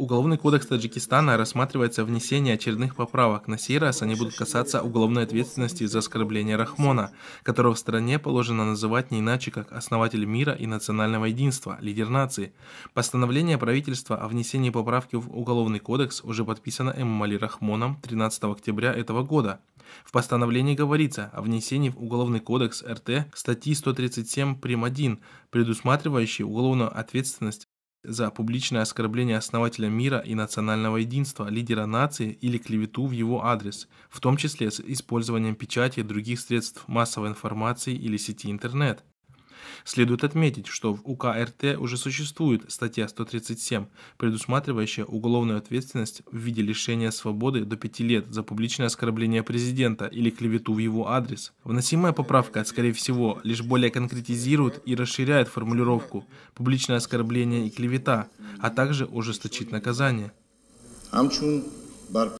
Уголовный кодекс Таджикистана рассматривается внесение очередных поправок. На сей раз они будут касаться уголовной ответственности за оскорбление Рахмона, которого в стране положено называть не иначе, как основатель мира и национального единства, лидер нации. Постановление правительства о внесении поправки в Уголовный кодекс уже подписано Эммали Рахмоном 13 октября этого года. В постановлении говорится о внесении в Уголовный кодекс РТ статьи 137 прим. 1, предусматривающей уголовную ответственность за публичное оскорбление основателя мира и национального единства, лидера нации или клевету в его адрес, в том числе с использованием печати и других средств массовой информации или сети интернет. Следует отметить, что в УК РТ уже существует статья 137, предусматривающая уголовную ответственность в виде лишения свободы до 5 лет за публичное оскорбление президента или клевету в его адрес. Вносимая поправка, скорее всего, лишь более конкретизирует и расширяет формулировку «публичное оскорбление и клевета», а также ужесточит наказание.